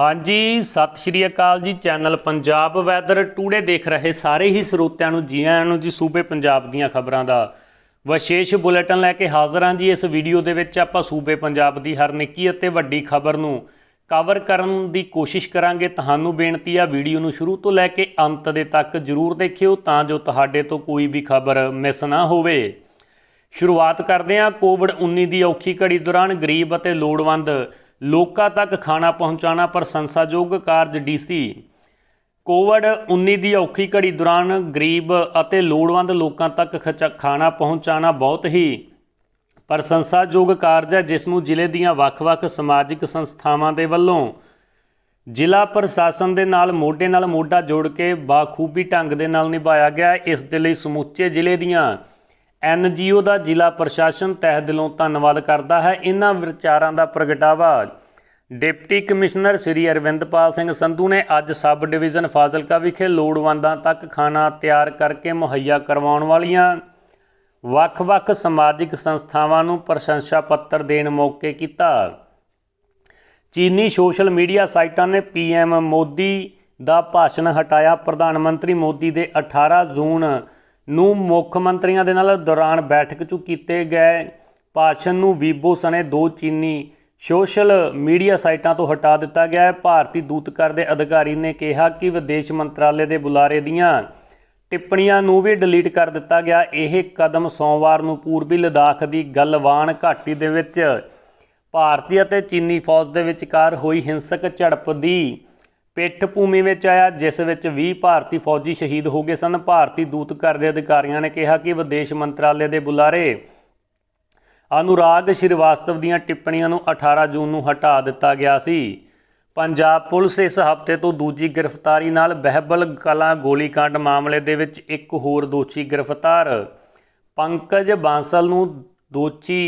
ਹਾਂਜੀ ਸਤਿ ਸ਼੍ਰੀ ਅਕਾਲ ਜੀ ਚੈਨਲ ਪੰਜਾਬ ਵੈਦਰ ਟੂਡੇ ਦੇਖ ਰਹੇ ਸਾਰੇ ਹੀ ਸਰੋਤਿਆਂ ਨੂੰ ਜੀ ਆਇਆਂ ਨੂੰ ਜੀ ਸੂਬੇ ਪੰਜਾਬ ਦੀਆਂ ਖਬਰਾਂ ਦਾ ਵਿਸ਼ੇਸ਼ ਬੁਲੇਟਿਨ ਲੈ ਕੇ ਹਾਜ਼ਰ ਹਾਂ ਜੀ ਇਸ ਵੀਡੀਓ ਦੇ ਵਿੱਚ ਆਪਾਂ ਸੂਬੇ ਪੰਜਾਬ ਦੀ ਹਰ ਨਿੱਕੀ ਅਤੇ ਵੱਡੀ ਖਬਰ ਨੂੰ ਕਵਰ ਕਰਨ ਦੀ ਕੋਸ਼ਿਸ਼ ਕਰਾਂਗੇ ਤੁਹਾਨੂੰ ਬੇਨਤੀ ਆ ਵੀਡੀਓ ਨੂੰ ਸ਼ੁਰੂ ਤੋਂ ਲੈ ਕੇ ਅੰਤ ਦੇ ਤੱਕ ਜ਼ਰੂਰ ਦੇਖਿਓ ਤਾਂ ਜੋ ਤੁਹਾਡੇ ਤੋਂ ਕੋਈ ਵੀ ਖਬਰ ਮਿਸ ਨਾ ਹੋਵੇ ਸ਼ੁਰੂਆਤ ਕਰਦੇ ਹਾਂ ਕੋਵਿਡ-19 ਦੀ ਔਖੀ ਘੜੀ ਦੌਰਾਨ ਗਰੀਬ ਅਤੇ ਲੋੜਵੰਦ ਲੋਕਾਂ ਤੱਕ ਖਾਣਾ ਪਹੁੰਚਾਉਣਾ ਪ੍ਰਸ਼ੰਸਾਯੋਗ ਕਾਰਜ ਡੀਸੀ ਕੋਵਿਡ-19 ਦੀ ਔਖੀ ਘੜੀ ਦੌਰਾਨ ਗਰੀਬ ਅਤੇ ਲੋੜਵੰਦ ਲੋਕਾਂ ਤੱਕ ਖਾਣਾ ਪਹੁੰਚਾਉਣਾ ਬਹੁਤ ਹੀ ਪ੍ਰਸ਼ੰਸਾਯੋਗ ਕਾਰਜ ਹੈ ਜਿਸ ਨੂੰ ਜ਼ਿਲ੍ਹੇ ਦੀਆਂ ਵੱਖ-ਵੱਖ ਸਮਾਜਿਕ ਸੰਸਥਾਵਾਂ ਦੇ ਵੱਲੋਂ ਜ਼ਿਲ੍ਹਾ ਪ੍ਰਸ਼ਾਸਨ ਦੇ ਨਾਲ ਮੋਢੇ ਨਾਲ ਮੋਢਾ ਜੋੜ ਕੇ ਬਾਖੂਬੀ ਢੰਗ ਦੇ ਨਾਲ ਨਿਭਾਇਆ ਗਿਆ ਇਸ ਦੇ ਲਈ ਸਮੁੱਚੇ ਜ਼ਿਲ੍ਹੇ ਦੀਆਂ ਐਨਜੀਓ ਦਾ ਜ਼ਿਲ੍ਹਾ ਪ੍ਰਸ਼ਾਸਨ ਤਹਿ ਦਿਲੋਂ ਧੰਨਵਾਦ ਕਰਦਾ ਹੈ ਇਹਨਾਂ ਵਿਚਾਰਾਂ ਦਾ ਪ੍ਰਗਟਾਵਾ ਡਿਪਟੀ ਕਮਿਸ਼ਨਰ ਸ੍ਰੀ ਅਰਵਿੰਦਪਾਲ ਸਿੰਘ ਸੰਧੂ ਨੇ ਅੱਜ ਸਬ ਡਿਵੀਜ਼ਨ ਫਾਜ਼ਿਲਕਾ ਵਿਖੇ ਲੋੜਵੰਦਾਂ ਤੱਕ ਖਾਣਾ ਤਿਆਰ ਕਰਕੇ ਮੁਹੱਈਆ ਕਰਵਾਉਣ ਵਾਲੀਆਂ ਵੱਖ-ਵੱਖ ਸਮਾਜਿਕ ਸੰਸਥਾਵਾਂ ਨੂੰ ਪ੍ਰਸ਼ੰਸਾ ਪੱਤਰ ਦੇਣ ਮੌਕੇ ਕੀਤਾ ਚੀਨੀ ਸੋਸ਼ਲ ਮੀਡੀਆ ਸਾਈਟਾਂ ਨੇ ਪੀਐਮ ਮੋਦੀ ਦਾ ਭਾਸ਼ਣ ਹਟਾਇਆ ਪ੍ਰਧਾਨ ਮੰਤਰੀ ਮੋਦੀ ਦੇ 18 ਜੂਨ ਨੂੰ ਮੁੱਖ ਮੰਤਰੀਆਂ ਦੇ ਨਾਲ ਦੌਰਾਨ ਬੈਠਕ 'ਚ ਕੀਤੇ ਗਏ ਭਾਸ਼ਣ ਨੂੰ ਵੀਬੋ ਸਣੇ ਦੋ ਚੀਨੀ ਸੋਸ਼ਲ ਮੀਡੀਆ ਸਾਈਟਾਂ ਤੋਂ ਹਟਾ ਦਿੱਤਾ ਗਿਆ ਹੈ ਭਾਰਤੀ ਦੂਤਕਰ ਦੇ ਅਧਿਕਾਰੀ ਨੇ ਕਿਹਾ ਕਿ ਵਿਦੇਸ਼ ਮੰਤਰਾਲੇ ਦੇ ਬੁਲਾਰੇ ਦੀਆਂ ਟਿੱਪਣੀਆਂ ਨੂੰ ਵੀ ਡਿਲੀਟ ਕਰ ਦਿੱਤਾ ਗਿਆ ਇਹ ਕਦਮ ਸੋਮਵਾਰ ਨੂੰ ਪੂਰਬੀ ਲਦਾਖ ਦੀ ਗਲਵਾਨ ਘਾਟੀ ਦੇ ਵਿੱਚ ਭਾਰਤੀ ਅਤੇ ਚੀਨੀ ਫੌਜ ਦੇ ਵਿਚਕਾਰ ਹੋਈ ਹਿੰਸਕ ਝੜਪ ਦੀ ਪਿੱਠ ਭੂਮੀ ਵਿੱਚ ਆਇਆ ਜਿਸ ਵਿੱਚ 20 ਭਾਰਤੀ ਫੌਜੀ ਸ਼ਹੀਦ ਹੋ ਗਏ ਸਨ ਭਾਰਤੀ ਦੂਤ ਦੇ ਅਧਿਕਾਰੀਆਂ ਨੇ ਕਿਹਾ ਕਿ ਵਿਦੇਸ਼ ਮੰਤਰਾਲੇ ਦੇ ਬੁਲਾਰੇ ਅਨੁਰਾਗ ਸ਼੍ਰੀਵਾਸਤਵ ਦੀਆਂ ਟਿੱਪਣੀਆਂ ਨੂੰ 18 ਜੂਨ ਨੂੰ ਹਟਾ ਦਿੱਤਾ ਗਿਆ ਸੀ ਪੰਜਾਬ ਪੁਲਿਸ ਇਸ ਹਫ਼ਤੇ ਤੋਂ ਦੂਜੀ ਗ੍ਰਿਫਤਾਰੀ ਨਾਲ ਬਹਿਬਲ ਕਲਾ ਗੋਲੀकांड ਮਾਮਲੇ ਦੇ ਵਿੱਚ ਇੱਕ ਹੋਰ ਦੋਸ਼ੀ ਗ੍ਰਿਫਤਾਰ ਪੰਕਜ ਬਾਂਸਲ ਨੂੰ ਦੋਸ਼ੀ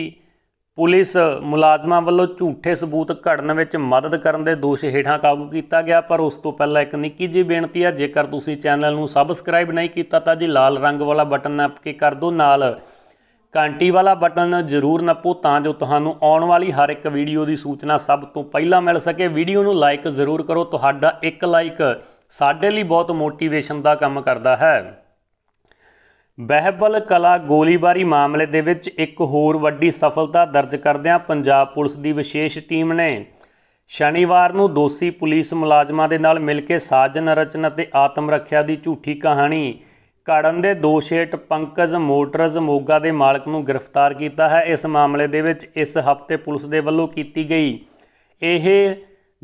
ਪੁਲਿਸ ਮੁਲਾਜ਼ਮਾਂ ਵੱਲੋਂ ਝੂਠੇ ਸਬੂਤ ਘੜਨ ਵਿੱਚ ਮਦਦ ਕਰਨ ਦੇ ਦੋਸ਼ ਹੇਠਾਂ ਕਾਬੂ ਕੀਤਾ ਗਿਆ ਪਰ ਉਸ ਤੋਂ ਪਹਿਲਾਂ ਇੱਕ ਨਿੱਕੀ ਜਿਹੀ ਬੇਨਤੀ ਹੈ ਜੇਕਰ ਤੁਸੀਂ ਚੈਨਲ ਨੂੰ ਸਬਸਕ੍ਰਾਈਬ ਨਹੀਂ ਕੀਤਾ ਤਾਂ ਜੀ ਲਾਲ ਰੰਗ ਵਾਲਾ ਬਟਨ ਨੱਪ ਕੇ ਕਰ ਦਿਓ ਨਾਲ ਘੰਟੀ ਵਾਲਾ ਬਟਨ ਜ਼ਰੂਰ ਨੱਪੋ ਤਾਂ ਜੋ ਤੁਹਾਨੂੰ ਆਉਣ ਵਾਲੀ ਹਰ ਇੱਕ ਵੀਡੀਓ ਦੀ ਸੂਚਨਾ ਸਭ ਤੋਂ ਪਹਿਲਾਂ ਮਿਲ ਸਕੇ ਵੀਡੀਓ ਨੂੰ ਲਾਈਕ ਜ਼ਰੂਰ ਕਰੋ ਤੁਹਾਡਾ ਇੱਕ ਲਾਈਕ ਸਾਡੇ ਲਈ ਬਹੁਤ ਮੋਟੀਵੇਸ਼ਨ ਦਾ ਕੰਮ ਕਰਦਾ ਹੈ ਬਹਿਬਲ ਕਲਾ ਗੋਲੀਬਾਰੀ ਮਾਮਲੇ ਦੇ ਵਿੱਚ ਇੱਕ ਹੋਰ ਵੱਡੀ ਸਫਲਤਾ ਦਰਜ ਕਰਦਿਆਂ ਪੰਜਾਬ ਪੁਲਿਸ ਦੀ ਵਿਸ਼ੇਸ਼ ਟੀਮ ਨੇ ਸ਼ਨੀਵਾਰ ਨੂੰ ਦੋਸ਼ੀ ਪੁਲਿਸ ਮੁਲਾਜ਼ਮਾਂ ਦੇ ਨਾਲ ਮਿਲ ਕੇ ਸਾਜਨ ਰਚਨ ਅਤੇ ਆਤਮ ਰੱਖਿਆ ਦੀ ਝੂਠੀ ਕਹਾਣੀ ਕਾੜਨ ਦੇ ਦੋਸ਼ੇਟ ਪੰਕਜ ਮੋਟਰਜ਼ ਮੋਗਾ ਦੇ ਮਾਲਕ ਨੂੰ ਗ੍ਰਿਫਤਾਰ ਕੀਤਾ ਹੈ ਇਸ ਮਾਮਲੇ ਦੇ ਵਿੱਚ ਇਸ ਹਫ਼ਤੇ ਪੁਲਿਸ ਦੇ ਵੱਲੋਂ ਕੀਤੀ ਗਈ ਇਹ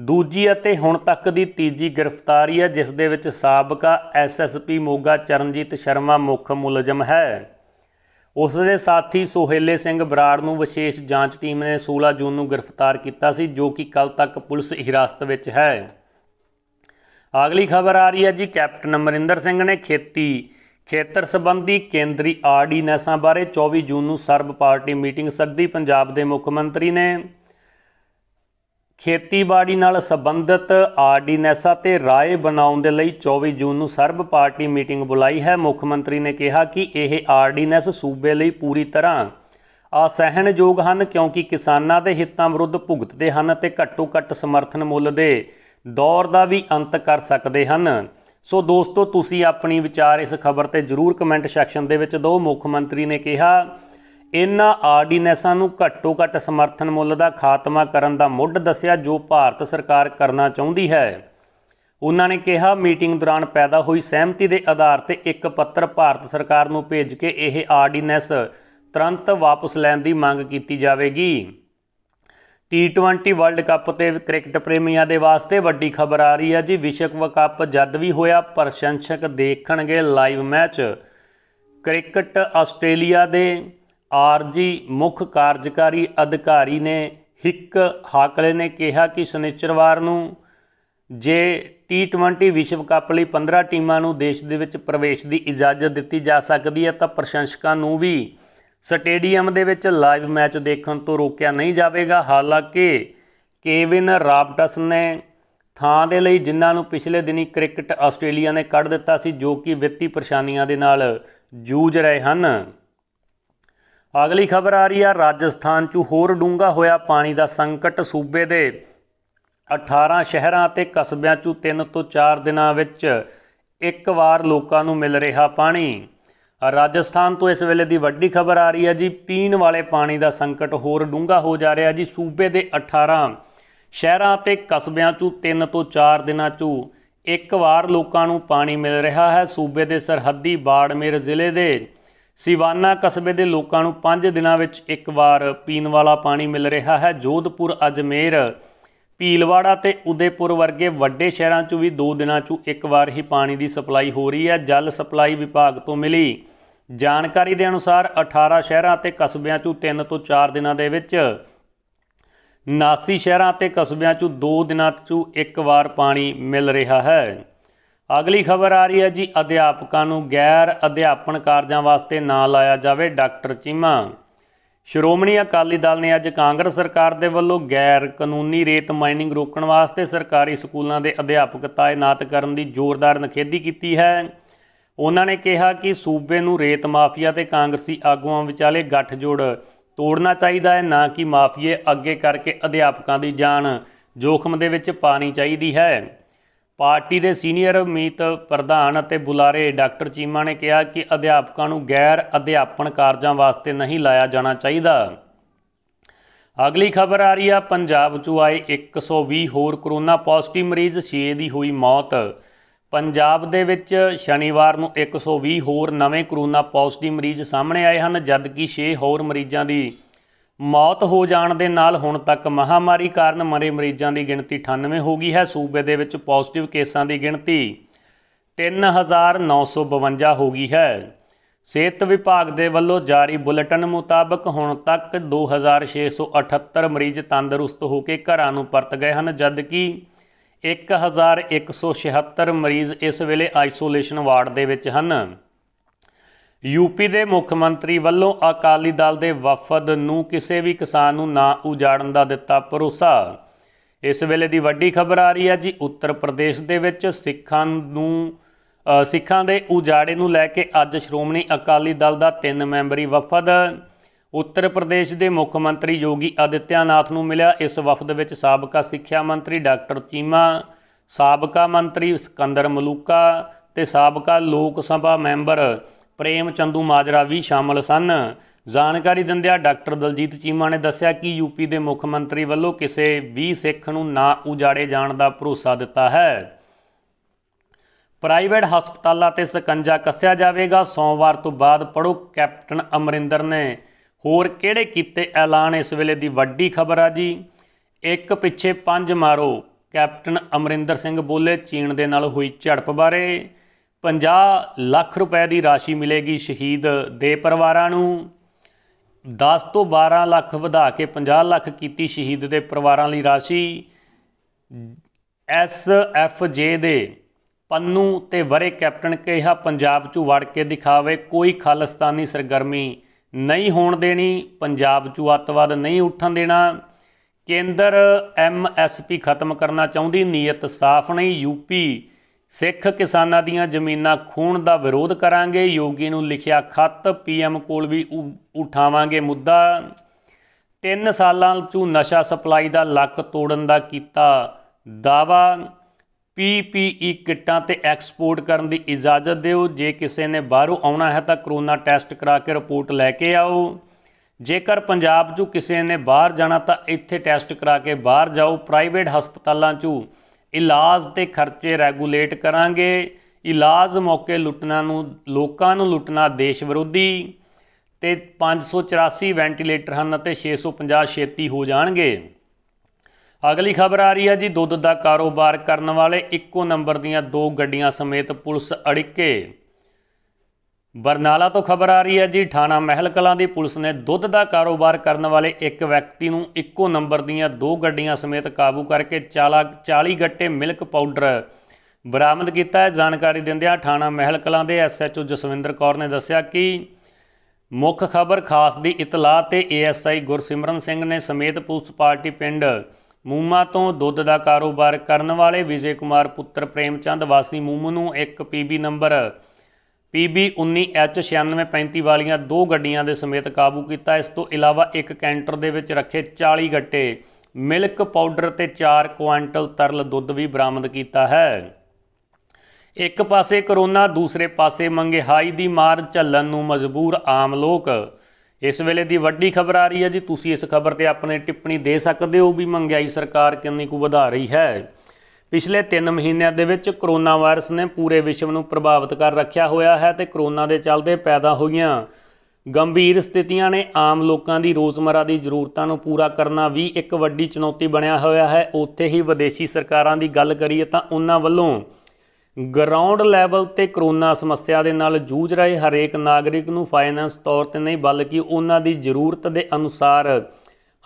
ਦੂਜੀ ਅਤੇ ਹੁਣ ਤੱਕ ਦੀ ਤੀਜੀ ਗ੍ਰਿਫਤਾਰੀ ਹੈ ਜਿਸ ਦੇ ਵਿੱਚ ਸਾਬਕਾ ਐਸਐਸਪੀ ਮੋਗਾ ਚਰਨਜੀਤ ਸ਼ਰਮਾ ਮੁੱਖ ਮੁਲਜ਼ਮ ਹੈ ਉਸ ਦੇ ਸਾਥੀ ਸੋਹੇਲੇ ਸਿੰਘ ਬਰਾੜ ਨੂੰ ਵਿਸ਼ੇਸ਼ ਜਾਂਚ ਟੀਮ ਨੇ 16 ਜੂਨ ਨੂੰ ਗ੍ਰਿਫਤਾਰ ਕੀਤਾ ਸੀ ਜੋ ਕਿ ਕੱਲ ਤੱਕ ਪੁਲਿਸ ਹਿਰਾਸਤ ਵਿੱਚ ਹੈ ਅਗਲੀ ਖਬਰ ਆ ਰਹੀ ਹੈ ਜੀ ਕੈਪਟਨ ਅਮਰਿੰਦਰ ਸਿੰਘ ਨੇ ਖੇਤੀ ਖੇਤਰ ਸੰਬੰਧੀ ਕੇਂਦਰੀ ਆਰਡੀਨੈਂਸਾਂ ਬਾਰੇ 24 ਜੂਨ ਨੂੰ ਸਰਬ ਪਾਰਟੀ ਮੀਟਿੰਗ ਸੱਦੀ ਪੰਜਾਬ ਦੇ ਮੁੱਖ ਮੰਤਰੀ ਨੇ ਖੇਤੀਬਾੜੀ ਨਾਲ ਸੰਬੰਧਿਤ ਆਰਡੀਨੈਂਸਾਂ ਤੇ ਰਾਏ ਬਣਾਉਣ ਦੇ ਲਈ 24 ਜੂਨ ਨੂੰ ਸਰਬ ਪਾਰਟੀ ਮੀਟਿੰਗ ਬੁਲਾਈ ਹੈ ਮੁੱਖ ਮੰਤਰੀ ਨੇ ਕਿਹਾ ਕਿ ਇਹ ਆਰਡੀਨੈਂਸ ਸੂਬੇ ਲਈ ਪੂਰੀ ਤਰ੍ਹਾਂ ਅਸਹਿਣਯੋਗ ਹਨ ਕਿਉਂਕਿ ਕਿਸਾਨਾਂ ਦੇ ਹਿੱਤਾਂ ਵਿਰੁੱਧ ਭੁਗਤਦੇ ਹਨ ਤੇ ਘੱਟੋ-ਘੱਟ ਸਮਰਥਨ ਮੁੱਲ ਦੇ ਦੌਰ ਦਾ ਵੀ ਅੰਤ ਕਰ ਸਕਦੇ ਹਨ ਸੋ ਦੋਸਤੋ ਤੁਸੀਂ ਆਪਣੀ ਵਿਚਾਰ ਇਸ ਖਬਰ ਤੇ ਜਰੂਰ ਕਮੈਂਟ ਸੈਕਸ਼ਨ ਦੇ ਵਿੱਚ ਦਿਓ ਮੁੱਖ ਮੰਤਰੀ ਨੇ ਕਿਹਾ ਇਹਨਾਂ ਆਰਡੀਨੈਂਸਾਂ ਨੂੰ ਘੱਟੋ ਘੱਟ ਸਮਰਥਨ ਮੁੱਲ ਦਾ ਖਾਤਮਾ ਕਰਨ ਦਾ ਮੁੱਢ ਦੱਸਿਆ ਜੋ ਭਾਰਤ ਸਰਕਾਰ ਕਰਨਾ ਚਾਹੁੰਦੀ ਹੈ ਉਹਨਾਂ ਨੇ ਕਿਹਾ ਮੀਟਿੰਗ ਦੌਰਾਨ ਪੈਦਾ ਹੋਈ ਸਹਿਮਤੀ ਦੇ ਆਧਾਰ ਤੇ ਇੱਕ ਪੱਤਰ ਭਾਰਤ ਸਰਕਾਰ ਨੂੰ ਭੇਜ ਕੇ ਇਹ ਆਰਡੀਨੈਂਸ ਤੁਰੰਤ ਵਾਪਸ ਲੈਣ ਦੀ ਮੰਗ ਕੀਤੀ ਜਾਵੇਗੀ T20 ਵਰਲਡ ਕੱਪ ਤੇ ਕ੍ਰਿਕਟ ਪ੍ਰੇਮੀਆਂ ਦੇ ਵਾਸਤੇ ਵੱਡੀ ਖਬਰ ਆ ਰਹੀ ਹੈ ਜੀ ਵਿਸ਼ਵ ਕੱਪ ਜਦ ਵੀ ਹੋਇਆ ਪ੍ਰਸ਼ੰਸਕ ਦੇਖਣਗੇ ਲਾਈਵ ਮੈਚ ਕ੍ਰਿਕਟ ਆਸਟ੍ਰੇਲੀਆ ਦੇ ਆਰਜੀ ਮੁੱਖ ਕਾਰਜਕਾਰੀ ਅਧਿਕਾਰੀ ਨੇ ਹਿੱਕ ਹਾਕਲੇ ਨੇ ਕਿਹਾ ਕਿ ਸਨੇਚਰਵਾਰ ਨੂੰ ਜੇ T20 ਵਿਸ਼ਵ ਕੱਪ ਲਈ 15 ਟੀਮਾਂ ਨੂੰ ਦੇਸ਼ ਦੇ ਵਿੱਚ ਪ੍ਰਵੇਸ਼ ਦੀ ਇਜਾਜ਼ਤ ਦਿੱਤੀ ਜਾ ਸਕਦੀ ਹੈ ਤਾਂ ਪ੍ਰਸ਼ੰਸਕਾਂ ਨੂੰ ਵੀ ਸਟੇਡੀਅਮ ਦੇ ਵਿੱਚ ਲਾਈਵ ਮੈਚ ਦੇਖਣ ਤੋਂ ਰੋਕਿਆ ਨਹੀਂ ਜਾਵੇਗਾ ਹਾਲਾਂਕਿ ਕੇਵਿਨ ਰਾਬਟਸ ਨੇ ਥਾਂ ਦੇ ਲਈ ਜਿਨ੍ਹਾਂ ਨੂੰ ਪਿਛਲੇ ਦਿਨੀ ਕ੍ਰਿਕਟ ਆਸਟ੍ਰੇਲੀਆ ਨੇ ਕੱਢ ਦਿੱਤਾ ਸੀ ਜੋ ਕਿ ਵਿੱਤੀ ਪਰੇਸ਼ਾਨੀਆਂ ਦੇ ਨਾਲ ਜੂਝ ਰਹੇ ਹਨ ਅਗਲੀ ਖਬਰ ਆ ਰਹੀ ਆ ਰਾਜਸਥਾਨ 'ਚ ਹੋਰ ਡੂੰਗਾ ਹੋਇਆ ਪਾਣੀ ਦਾ ਸੰਕਟ ਸੂਬੇ ਦੇ 18 ਸ਼ਹਿਰਾਂ ਅਤੇ ਕਸਬਿਆਂ 'ਚ 3 ਤੋਂ 4 ਦਿਨਾਂ ਵਿੱਚ ਇੱਕ ਵਾਰ ਲੋਕਾਂ ਨੂੰ ਮਿਲ ਰਿਹਾ ਪਾਣੀ ਰਾਜਸਥਾਨ ਤੋਂ ਇਸ ਵੇਲੇ ਦੀ ਵੱਡੀ ਖਬਰ ਆ ਰਹੀ ਹੈ ਜੀ ਪੀਣ ਵਾਲੇ ਪਾਣੀ ਦਾ ਸੰਕਟ ਹੋਰ ਡੂੰਗਾ ਹੋ ਜਾ ਰਿਹਾ ਜੀ ਸੂਬੇ ਦੇ 18 ਸ਼ਹਿਰਾਂ ਅਤੇ ਕਸਬਿਆਂ 'ਚੋਂ 3 ਤੋਂ 4 ਦਿਨਾਂ 'ਚੋਂ ਇੱਕ ਵਾਰ ਲੋਕਾਂ ਨੂੰ ਪਾਣੀ ਮਿਲ ਰਿਹਾ ਹੈ ਸੂਬੇ ਦੇ ਸਰਹੱਦੀ ਬਾੜਮੇਰ ਜ਼ਿਲ੍ਹੇ ਦੇ ਸਿਵਾਨਾ ਕਸਬੇ ਦੇ ਲੋਕਾਂ ਨੂੰ 5 ਦਿਨਾਂ ਵਿੱਚ ਇੱਕ ਵਾਰ ਪੀਣ ਵਾਲਾ ਪਾਣੀ ਮਿਲ ਰਿਹਾ ਹੈ ਜੋਧਪੁਰ ਅਜਮੇਰ ਪੀਲਵਾੜਾ ਤੇ ਉਦੇਪੁਰ ਵਰਗੇ ਵੱਡੇ ਸ਼ਹਿਰਾਂ 'ਚ ਵੀ 2 ਦਿਨਾਂ 'ਚ ਇੱਕ ਵਾਰ ਹੀ ਪਾਣੀ ਦੀ ਸਪਲਾਈ ਹੋ ਰਹੀ ਹੈ ਜਲ ਸਪਲਾਈ ਵਿਭਾਗ ਤੋਂ ਮਿਲੀ ਜਾਣਕਾਰੀ ਦੇ ਅਨੁਸਾਰ 18 ਸ਼ਹਿਰਾਂ ਅਤੇ ਕਸਬਿਆਂ 'ਚ 3 ਤੋਂ 4 ਦਿਨਾਂ ਦੇ ਵਿੱਚ 79 ਸ਼ਹਿਰਾਂ ਅਤੇ ਕਸਬਿਆਂ 'ਚ 2 ਦਿਨਾਂ 'ਚ ਇੱਕ ਵਾਰ ਪਾਣੀ ਮਿਲ ਰਿਹਾ ਹੈ ਅਗਲੀ ਖਬਰ ਆ ਰਹੀ ਹੈ ਜੀ ਅਧਿਆਪਕਾਂ ਨੂੰ ਗੈਰ ਅਧਿਆਪਨ ਕਾਰਜਾਂ ਵਾਸਤੇ ਨਾ ਲਾਇਆ ਜਾਵੇ ਡਾਕਟਰ ਚੀਮਾ ਸ਼੍ਰੋਮਣੀ ਅਕਾਲੀ ਦਲ ਨੇ ਅੱਜ ਕਾਂਗਰਸ ਸਰਕਾਰ ਦੇ ਵੱਲੋਂ ਗੈਰ ਕਾਨੂੰਨੀ ਰੇਤ ਮਾਈਨਿੰਗ ਰੋਕਣ ਵਾਸਤੇ ਸਰਕਾਰੀ ਸਕੂਲਾਂ ਦੇ ਅਧਿਆਪਕ ਤਾਇਨਾਤ ਕਰਨ ਦੀ ਜ਼ੋਰਦਾਰ ਨਖੇਧੀ ਕੀਤੀ ਹੈ ਉਹਨਾਂ ਨੇ ਕਿਹਾ ਕਿ ਸੂਬੇ ਨੂੰ ਰੇਤ ਮਾਫੀਆ ਤੇ ਕਾਂਗਰਸੀ ਆਗੂਆਂ ਵਿਚਾਲੇ ਗੱਠਜੋੜ ਤੋੜਨਾ ਚਾਹੀਦਾ ਹੈ ਨਾ ਕਿ ਮਾਫੀਏ ਅੱਗੇ ਕਰਕੇ ਅਧਿਆਪਕਾਂ ਦੀ ਜਾਨ ਜੋਖਮ ਦੇ ਵਿੱਚ ਪਾਣੀ ਚਾਹੀਦੀ ਹੈ ਪਾਰਟੀ ਦੇ ਸੀਨੀਅਰ ਮੀਤ ਪ੍ਰਧਾਨ ਅਤੇ ਬੁਲਾਰੇ ਡਾਕਟਰ ਚੀਮਾ ਨੇ ਕਿਹਾ ਕਿ ਅਧਿਆਪਕਾਂ ਨੂੰ ਗੈਰ ਅਧਿਆਪਨ ਕਾਰਜਾਂ ਵਾਸਤੇ ਨਹੀਂ ਲਾਇਆ ਜਾਣਾ ਚਾਹੀਦਾ ਅਗਲੀ ਖਬਰ ਆ ਰਹੀ ਆ ਪੰਜਾਬ ਚੋਂ ਆਏ 120 ਹੋਰ ਕਰੋਨਾ ਪੋਜ਼ਿਟਿਵ ਮਰੀਜ਼ 6 ਦੀ ਹੋਈ ਮੌਤ ਪੰਜਾਬ ਦੇ ਵਿੱਚ ਸ਼ਨੀਵਾਰ ਨੂੰ 120 ਹੋਰ ਨਵੇਂ ਕਰੋਨਾ ਪੋਜ਼ਿਟਿਵ ਮਰੀਜ਼ ਸਾਹਮਣੇ ਆਏ ਹਨ ਜਦਕਿ 6 ਹੋਰ ਮਰੀਜ਼ਾਂ ਦੀ ਮੌਤ ਹੋ ਜਾਣ ਦੇ ਨਾਲ ਹੁਣ ਤੱਕ ਮਹਾਮਾਰੀ ਕਾਰਨ ਮਰੇ ਮਰੀਜ਼ਾਂ ਦੀ ਗਿਣਤੀ 98 ਹੋ ਗਈ ਹੈ ਸੂਬੇ ਦੇ ਵਿੱਚ ਪੋਜ਼ਿਟਿਵ ਕੇਸਾਂ ਦੀ ਗਿਣਤੀ 3952 ਹੋ ਗਈ ਹੈ ਸਿਹਤ ਵਿਭਾਗ ਦੇ ਵੱਲੋਂ ਜਾਰੀ ਬੁਲੇਟਿਨ ਮੁਤਾਬਕ ਹੁਣ ਤੱਕ 2678 ਮਰੀਜ਼ ਤੰਦਰੁਸਤ ਹੋ ਕੇ ਘਰਾਂ ਨੂੰ ਪਰਤ ਗਏ ਹਨ ਜਦਕਿ 1176 ਮਰੀਜ਼ ਇਸ ਵੇਲੇ ਆਈਸੋਲੇਸ਼ਨ ਵਾਰਡ ਦੇ ਵਿੱਚ ਹਨ ਯੂਪੀ ਦੇ ਮੁੱਖ ਮੰਤਰੀ ਵੱਲੋਂ ਅਕਾਲੀ ਦਲ ਦੇ ਵਫਦ ਨੂੰ ਕਿਸੇ ਵੀ ਕਿਸਾਨ ਨੂੰ ਨਾ ਉਜਾੜਨ ਦਾ ਦਿੱਤਾ ਭਰੋਸਾ ਇਸ ਵੇਲੇ ਦੀ ਵੱਡੀ ਖਬਰ ਆ ਰਹੀ ਹੈ ਜੀ ਉੱਤਰ ਪ੍ਰਦੇਸ਼ ਦੇ ਵਿੱਚ ਸਿੱਖਾਂ ਨੂੰ ਸਿੱਖਾਂ ਦੇ ਉਜਾੜੇ ਨੂੰ ਲੈ ਕੇ ਅੱਜ ਸ਼੍ਰੋਮਣੀ ਅਕਾਲੀ ਦਲ ਦਾ ਤਿੰਨ ਮੈਂਬਰੀ ਵਫਦ ਉੱਤਰ ਪ੍ਰਦੇਸ਼ ਦੇ ਮੁੱਖ ਮੰਤਰੀ ਯੋਗੀ ਆਦਿੱਤਿਆਨਾਥ ਨੂੰ ਮਿਲਿਆ ਇਸ ਵਫਦ ਵਿੱਚ ਸਾਬਕਾ ਸਿੱਖਿਆ ਮੰਤਰੀ ਡਾਕਟਰ ਚੀਮਾ ਸਾਬਕਾ ਮੰਤਰੀ ਸਕੰਦਰ ਮਲੂਕਾ ਤੇ ਸਾਬਕਾ ਲੋਕ ਸਭਾ ਮੈਂਬਰ ਪ੍ਰੇਮ ਚੰਦੂ ਮਾਜਰਾ ਵੀ ਸ਼ਾਮਲ ਸਨ ਜਾਣਕਾਰੀ ਦਿੰਦਿਆ ਡਾਕਟਰ ਦਲਜੀਤ ਚੀਮਾ ਨੇ ਦੱਸਿਆ ਕਿ ਯੂਪੀ ਦੇ ਮੁੱਖ ਮੰਤਰੀ ਵੱਲੋਂ ਕਿਸੇ ਵੀ ਸਿੱਖ ਨੂੰ ਨਾ ਉਜਾੜੇ ਜਾਣ ਦਾ ਭਰੋਸਾ ਦਿੱਤਾ ਹੈ ਪ੍ਰਾਈਵੇਟ ਹਸਪਤਾਲਾਂ ਤੇ ਸਕੰਜਾ ਕੱਸਿਆ ਜਾਵੇਗਾ ਸੋਮਵਾਰ ਤੋਂ ਬਾਅਦ ਪੜੋ ਕੈਪਟਨ ਅਮਰਿੰਦਰ ਨੇ ਹੋਰ ਕਿਹੜੇ ਕੀਤੇ ਐਲਾਨ ਇਸ ਵੇਲੇ ਦੀ ਵੱਡੀ ਖਬਰ ਆ ਜੀ ਇੱਕ ਪਿੱਛੇ ਪੰਜ ਮਾਰੋ ਕੈਪਟਨ ਅਮਰਿੰਦਰ ਸਿੰਘ ਬੋਲੇ ਚੀਨ ਦੇ ਨਾਲ ਹੋਈ ਝੜਪ ਬਾਰੇ 50 ਲੱਖ ਰੁਪਏ ਦੀ ਰਾਸ਼ੀ ਮਿਲੇਗੀ ਸ਼ਹੀਦ ਦੇ ਪਰਿਵਾਰਾਂ ਨੂੰ 10 ਤੋਂ 12 ਲੱਖ ਵਧਾ ਕੇ 50 ਲੱਖ ਕੀਤੀ ਸ਼ਹੀਦ ਦੇ ਪਰਿਵਾਰਾਂ ਲਈ ਰਾਸ਼ੀ ਐਸ ਐਫ ਜੇ ਦੇ ਪੰਨੂ ਤੇ ਵਰੇ ਕੈਪਟਨ ਕਿਹਾ ਪੰਜਾਬ ਚੋਂ ਵੜ ਕੇ ਦਿਖਾਵੇ ਕੋਈ ਖਾਲਸਤਾਨੀ ਸਰਗਰਮੀ ਨਹੀਂ ਹੋਣ ਦੇਣੀ ਪੰਜਾਬ ਚੋਂ ਅੱਤਵਾਦ ਨਹੀਂ ਉੱਠਣ ਦੇਣਾ ਕੇਂਦਰ ਐਮਐਸਪੀ ਖਤਮ ਕਰਨਾ ਚਾਹੁੰਦੀ ਨੀਅਤ ਸਾਫ਼ ਨਹੀਂ ਯੂਪੀ ਸਿੱਖ ਕਿਸਾਨਾਂ ਦੀਆਂ ਜ਼ਮੀਨਾਂ ਖੂਨ ਦਾ ਵਿਰੋਧ ਕਰਾਂਗੇ ਯੋਗੀ ਨੂੰ ਲਿਖਿਆ ਖੱਤ ਪੀਐਮ ਕੋਲ ਵੀ ਉਠਾਵਾਂਗੇ ਮੁੱਦਾ 3 ਸਾਲਾਂ ਤੋਂ ਨਸ਼ਾ ਸਪਲਾਈ ਦਾ ਲੱਕ ਤੋੜਨ ਦਾ ਕੀਤਾ ਦਾਵਾ ਪੀਪੀਈ ਕਿੱਟਾਂ ਤੇ ਐਕਸਪੋਰਟ ਕਰਨ ਦੀ ਇਜਾਜ਼ਤ ਦਿਓ ਜੇ ਕਿਸੇ ਨੇ ਬਾਹਰੋਂ ਆਉਣਾ ਹੈ ਤਾਂ ਕਰੋਨਾ ਟੈਸਟ ਕਰਾ ਕੇ ਰਿਪੋਰਟ ਲੈ ਕੇ ਆਓ ਜੇਕਰ ਪੰਜਾਬ 'ਚੋਂ ਕਿਸੇ ਨੇ ਬਾਹਰ ਜਾਣਾ ਤਾਂ ਇੱਥੇ ਟੈਸਟ ਕਰਾ ਕੇ ਬਾਹਰ ਜਾਓ ਪ੍ਰਾਈਵੇਟ ਹਸਪਤਾਲਾਂ 'ਚੋਂ ਇਲਾਜ ਤੇ ਖਰਚੇ ਰੈਗੂਲੇਟ ਕਰਾਂਗੇ ਇਲਾਜ ਮੌਕੇ ਲੁੱਟਣਾ ਨੂੰ ਲੋਕਾਂ ਨੂੰ ਲੁੱਟਣਾ ਦੇਸ਼ ਵਿਰੋਧੀ ਤੇ 584 ਵੈਂਟੀਲੇਟਰ ਹਨ ਅਤੇ 650 ਛੇਤੀ ਹੋ ਜਾਣਗੇ ਅਗਲੀ ਖਬਰ ਆ ਰਹੀ ਹੈ ਜੀ ਦੁੱਧ ਦਾ ਕਾਰੋਬਾਰ ਕਰਨ ਵਾਲੇ ਇੱਕੋ ਨੰਬਰ ਦੀਆਂ ਦੋ ਗੱਡੀਆਂ ਸਮੇਤ ਪੁਲਿਸ ਅੜਿੱਕੇ ਬਰਨਾਲਾ ਤੋਂ ਖਬਰ ਆ ਰਹੀ ਹੈ ਜੀ ਥਾਣਾ ਮਹਿਲ ਕਲਾਂ ਦੀ ਪੁਲਿਸ ਨੇ ਦੁੱਧ ਦਾ ਕਾਰੋਬਾਰ ਕਰਨ ਵਾਲੇ ਇੱਕ ਵਿਅਕਤੀ ਨੂੰ ਇੱਕੋ ਨੰਬਰ ਦੀਆਂ ਦੋ ਗੱਡੀਆਂ ਸਮੇਤ ਕਾਬੂ ਕਰਕੇ 40 ਗੱਟੇ ਮਿਲਕ ਪਾਊਡਰ ਬਰਾਮਦ ਕੀਤਾ ਹੈ ਜਾਣਕਾਰੀ ਦਿੰਦਿਆਂ ਥਾਣਾ ਮਹਿਲ ਕਲਾਂ ਦੇ ਐਸਐਚਓ ਜਸਵਿੰਦਰ ਕੌਰ ਨੇ ਦੱਸਿਆ ਕਿ ਮੁੱਖ ਖਬਰ ਖਾਸ ਦੀ ਇਤਲਾਹ ਤੇ ਏਐਸਆਈ ਗੁਰਸਿਮਰਨ ਸਿੰਘ ਨੇ ਸਮੇਤ ਪੁਲਿਸ ਪਾਰਟੀ ਪਿੰਡ ਮੂਮਾ ਤੋਂ ਦੁੱਧ ਦਾ ਕਾਰੋਬਾਰ ਕਰਨ ਵਾਲੇ ਵਿਜੇ ਕੁਮਾਰ ਪੁੱਤਰ ਪ੍ਰੇਮਚੰਦ ਵਾਸੀ ਮੂਮ ਨੂੰ ਇੱਕ ਪੀਬੀ ਨੰਬਰ PB19H9635 ਵਾਲੀਆਂ ਦੋ ਗੱਡੀਆਂ ਦੇ ਸਮੇਤ ਕਾਬੂ ਕੀਤਾ ਇਸ ਤੋਂ ਇਲਾਵਾ ਇੱਕ ਕੈਂਟਰ ਦੇ ਵਿੱਚ ਰੱਖੇ 40 ਗੱਟੇ ਮਿਲਕ ਪਾਊਡਰ ਤੇ 4 ਕੁਇੰਟਲ ਤਰਲ ਦੁੱਧ ਵੀ ਬਰਾਮਦ ਕੀਤਾ ਹੈ ਇੱਕ ਪਾਸੇ ਕਰੋਨਾ ਦੂਸਰੇ ਪਾਸੇ ਮੰਗਹਾਈ ਦੀ ਮਾਰ ਝੱਲਣ ਨੂੰ ਮਜਬੂਰ ਆਮ ਲੋਕ ਇਸ ਵੇਲੇ ਦੀ ਵੱਡੀ ਖਬਰ ਆ ਰਹੀ ਹੈ ਜੀ ਤੁਸੀਂ ਇਸ ਖਬਰ ਤੇ ਆਪਣੇ ਟਿੱਪਣੀ ਦੇ ਸਕਦੇ ਹੋ ਵੀ ਮੰਗਹਾਈ ਸਰਕਾਰ ਕਿੰਨੀ ਕੁ ਵਧਾ ਰਹੀ ਹੈ ਪਿਛਲੇ 3 ਮਹੀਨਿਆਂ ਦੇ ਵਿੱਚ ਕਰੋਨਾ ਵਾਇਰਸ ਨੇ ਪੂਰੇ ਵਿਸ਼ਵ ਨੂੰ ਪ੍ਰਭਾਵਿਤ ਕਰ ਰੱਖਿਆ ਹੋਇਆ ਹੈ ਤੇ ਕਰੋਨਾ ਦੇ ਚੱਲਦੇ ਪੈਦਾ ਹੋਈਆਂ ਗੰਭੀਰ ਸਥਿਤੀਆਂ ਨੇ ਆਮ ਲੋਕਾਂ ਦੀ ਰੋਜ਼ਮਰਾ ਦੀ ਜ਼ਰੂਰਤਾਂ ਨੂੰ ਪੂਰਾ ਕਰਨਾ ਵੀ ਇੱਕ ਵੱਡੀ ਚੁਣੌਤੀ ਬਣਿਆ ਹੋਇਆ ਹੈ ਉੱਥੇ ਹੀ ਵਿਦੇਸ਼ੀ ਸਰਕਾਰਾਂ ਦੀ ਗੱਲ ਕਰੀਏ ਤਾਂ ਉਹਨਾਂ ਵੱਲੋਂ ਗਰਾਊਂਡ ਲੈਵਲ ਤੇ ਕਰੋਨਾ ਸਮੱਸਿਆ ਦੇ ਨਾਲ ਜੂਝ ਰਹੇ ਹਰੇਕ ਨਾਗਰਿਕ ਨੂੰ ਫਾਈਨੈਂਸ ਤੌਰ ਤੇ ਨਹੀਂ ਬਲਕਿ ਉਹਨਾਂ ਦੀ ਜ਼ਰੂਰਤ ਦੇ ਅਨੁਸਾਰ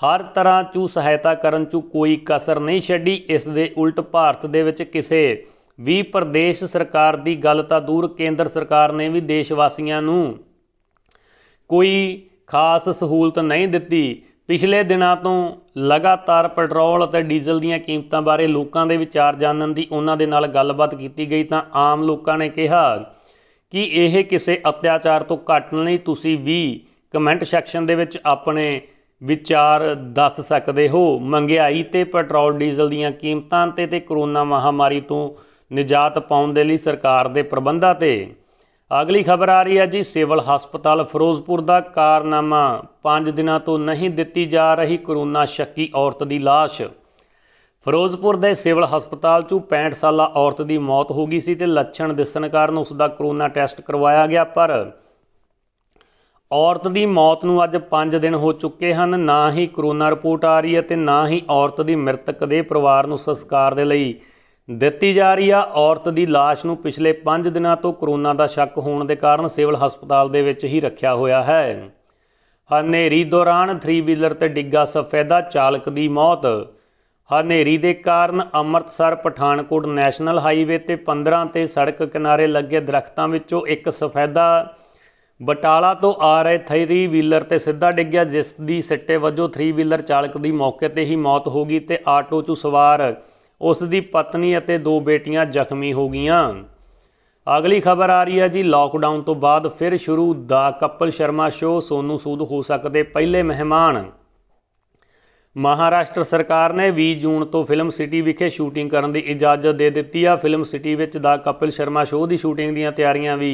ਹਰ ਤਰ੍ਹਾਂ ਚੂ ਸਹਾਇਤਾ ਕਰਨ ਚੂ ਕੋਈ ਕਸਰ ਨਹੀਂ ਛੱਡੀ ਇਸ ਦੇ ਉਲਟ ਭਾਰਤ ਦੇ ਵਿੱਚ ਕਿਸੇ ਵੀ ਪ੍ਰਦੇਸ਼ ਸਰਕਾਰ ਦੀ ਗੱਲ ਤਾਂ ਦੂਰ ਕੇਂਦਰ ਸਰਕਾਰ ਨੇ ਵੀ ਦੇਸ਼ ਵਾਸੀਆਂ ਨੂੰ ਕੋਈ ਖਾਸ ਸਹੂਲਤ ਨਹੀਂ ਦਿੱਤੀ ਪਿਛਲੇ ਦਿਨਾਂ ਤੋਂ ਲਗਾਤਾਰ ਪੈਟਰੋਲ ਅਤੇ ਡੀਜ਼ਲ ਦੀਆਂ ਕੀਮਤਾਂ ਬਾਰੇ ਲੋਕਾਂ ਦੇ ਵਿਚਾਰ ਜਾਣਨ ਦੀ ਉਹਨਾਂ ਦੇ ਨਾਲ ਗੱਲਬਾਤ ਕੀਤੀ ਗਈ ਤਾਂ ਆਮ ਲੋਕਾਂ ਨੇ ਕਿਹਾ ਕਿ ਇਹ ਕਿਸੇ ਅਤਿਆਚਾਰ ਤੋਂ ਘੱਟ ਨਹੀਂ ਤੁਸੀਂ ਵੀ ਕਮੈਂਟ ਸੈਕਸ਼ਨ ਦੇ ਵਿੱਚ ਆਪਣੇ ਵਿਚਾਰ ਦੱਸ ਸਕਦੇ ਹੋ ਮੰਗਿਆਈ ਤੇ ਪੈਟਰੋਲ ਡੀਜ਼ਲ ਦੀਆਂ ਕੀਮਤਾਂ ਤੇ ਤੇ ਕਰੋਨਾ ਮਹਾਮਾਰੀ ਤੋਂ ਨਿਜਾਤ ਪਾਉਣ ਦੇ ਲਈ ਸਰਕਾਰ ਦੇ ਪ੍ਰਬੰਧਾਂ ਤੇ ਅਗਲੀ ਖਬਰ ਆ ਰਹੀ ਹੈ ਜੀ ਸਿਵਲ ਹਸਪਤਾਲ ਫਿਰੋਜ਼ਪੁਰ ਦਾ ਕਾਰਨਾਮਾ 5 ਦਿਨਾਂ ਤੋਂ ਨਹੀਂ ਦਿੱਤੀ ਜਾ ਰਹੀ ਕਰੋਨਾ ਸ਼ੱਕੀ ਔਰਤ ਦੀ লাশ ਫਿਰੋਜ਼ਪੁਰ ਦੇ ਸਿਵਲ ਹਸਪਤਾਲ 'ਚ 65 ਸਾਲਾ ਔਰਤ ਦੀ ਮੌਤ ਹੋ ਗਈ ਸੀ ਤੇ ਲੱਛਣ ਦਿਸਣ ਕਾਰਨ ਉਸ ਦਾ ਕਰੋਨਾ ਟੈਸਟ ਕਰਵਾਇਆ ਗਿਆ ਪਰ ਔਰਤ ਦੀ ਮੌਤ ਨੂੰ ਅੱਜ 5 ਦਿਨ ਹੋ ਚੁੱਕੇ ਹਨ ਨਾ ਹੀ ਕਰੋਨਾ ਰਿਪੋਰਟ ਆ ਰਹੀ ਹੈ ਤੇ ਨਾ ਹੀ ਔਰਤ ਦੀ ਮ੍ਰਿਤਕ ਦੇ ਪਰਿਵਾਰ ਨੂੰ ਸੰਸਕਾਰ ਦੇ ਲਈ ਦਿੱਤੀ ਜਾ ਰਹੀ ਆ ਔਰਤ ਦੀ লাশ ਨੂੰ ਪਿਛਲੇ 5 ਦਿਨਾਂ ਤੋਂ ਕਰੋਨਾ ਦਾ ਸ਼ੱਕ ਹੋਣ ਦੇ ਕਾਰਨ ਸਿਵਲ ਹਸਪਤਾਲ ਦੇ ਵਿੱਚ ਹੀ ਰੱਖਿਆ ਹੋਇਆ ਹੈ ਹਨੇਰੀ ਦੌਰਾਨ 3 ਵੀਲਰ ਤੇ ਡਿੱਗਾ ਸਫੈਦਾ ਚਾਲਕ ਦੀ ਮੌਤ ਹਨੇਰੀ ਦੇ ਕਾਰਨ ਅੰਮ੍ਰਿਤਸਰ ਪਠਾਨਕੋਟ ਨੈਸ਼ਨਲ ਹਾਈਵੇ ਤੇ 15 ਤੇ ਸੜਕ ਕਿਨਾਰੇ ਲੱਗੇ ਦਰਖਤਾਂ ਵਿੱਚੋਂ ਇੱਕ ਸਫੈਦਾ ਬਟਾਲਾ ਤੋਂ ਆ ਰਹੇ 3 ਵੀਲਰ ਤੇ ਸਿੱਧਾ ਡਿੱਗ ਗਿਆ ਜਿਸ ਦੀ ਸਿੱਟੇ ਵਜੋਂ 3 ਵੀਲਰ ਚਾਲਕ ਦੀ ਮੌਕੇ ਤੇ ਹੀ ਮੌਤ ਹੋ ਗਈ ਤੇ ਆਟੋ 'ਚ ਸਵਾਰ ਉਸ ਦੀ ਪਤਨੀ ਅਤੇ ਦੋ ਬੇਟੀਆਂ ਜ਼ਖਮੀ ਹੋ ਗਈਆਂ ਅਗਲੀ ਖਬਰ ਆ ਰਹੀ ਹੈ ਜੀ ਲਾਕਡਾਊਨ ਤੋਂ ਬਾਅਦ ਫਿਰ ਸ਼ੁਰੂ ਦਾ ਕਪਲ ਸ਼ਰਮਾ ਸ਼ੋ ਸੋਨੂ ਸੂਦ ਹੋ ਸਕਦੇ ਪਹਿਲੇ ਮਹਿਮਾਨ ਮਹਾਰਾਸ਼ਟਰ ਸਰਕਾਰ ਨੇ 20 ਜੂਨ ਤੋਂ ਫਿਲਮ ਸਿਟੀ ਵਿਖੇ ਸ਼ੂਟਿੰਗ ਕਰਨ ਦੀ ਇਜਾਜ਼ਤ ਦੇ ਦਿੱਤੀ ਆ ਫਿਲਮ ਸਿਟੀ ਵਿੱਚ ਦਾ ਕਪਲ ਸ਼ਰਮਾ ਸ਼ੋਅ ਦੀ ਸ਼ੂਟਿੰਗ ਦੀਆਂ ਤਿਆਰੀਆਂ ਵੀ